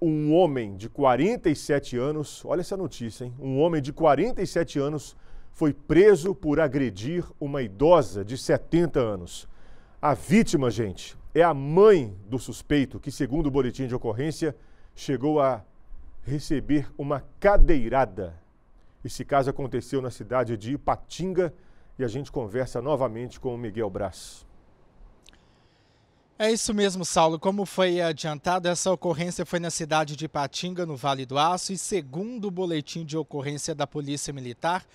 um homem de 47 anos, olha essa notícia, hein? Um homem de 47 anos foi preso por agredir uma idosa de 70 anos. A vítima, gente, é a mãe do suspeito, que, segundo o boletim de ocorrência, chegou a receber uma cadeirada. Esse caso aconteceu na cidade de Ipatinga e a gente conversa novamente com o Miguel Braz. É isso mesmo, Saulo. Como foi adiantado, essa ocorrência foi na cidade de Patinga, no Vale do Aço, e segundo o boletim de ocorrência da Polícia Militar,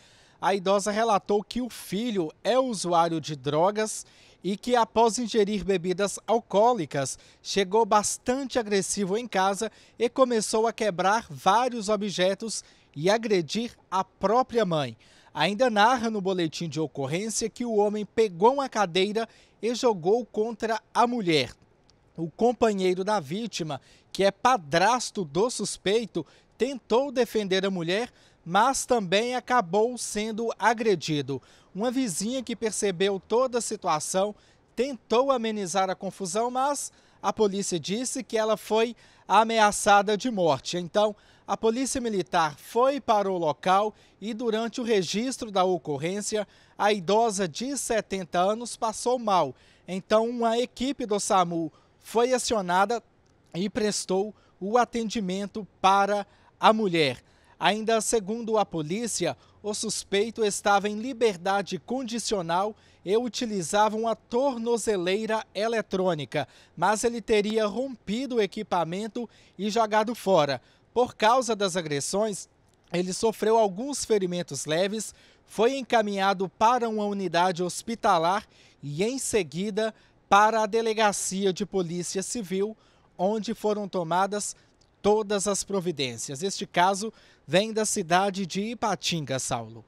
a idosa relatou que o filho é usuário de drogas e que, após ingerir bebidas alcoólicas, chegou bastante agressivo em casa e começou a quebrar vários objetos e agredir a própria mãe ainda narra no boletim de ocorrência que o homem pegou uma cadeira e jogou contra a mulher. O companheiro da vítima, que é padrasto do suspeito, tentou defender a mulher, mas também acabou sendo agredido. Uma vizinha que percebeu toda a situação tentou amenizar a confusão, mas a polícia disse que ela foi ameaçada de morte. Então, a Polícia Militar foi para o local e, durante o registro da ocorrência, a idosa de 70 anos passou mal. Então, uma equipe do SAMU foi acionada e prestou o atendimento para a mulher. Ainda segundo a polícia, o suspeito estava em liberdade condicional e utilizava uma tornozeleira eletrônica, mas ele teria rompido o equipamento e jogado fora. Por causa das agressões, ele sofreu alguns ferimentos leves, foi encaminhado para uma unidade hospitalar e, em seguida, para a delegacia de polícia civil, onde foram tomadas todas as providências. Este caso vem da cidade de Ipatinga, Saulo.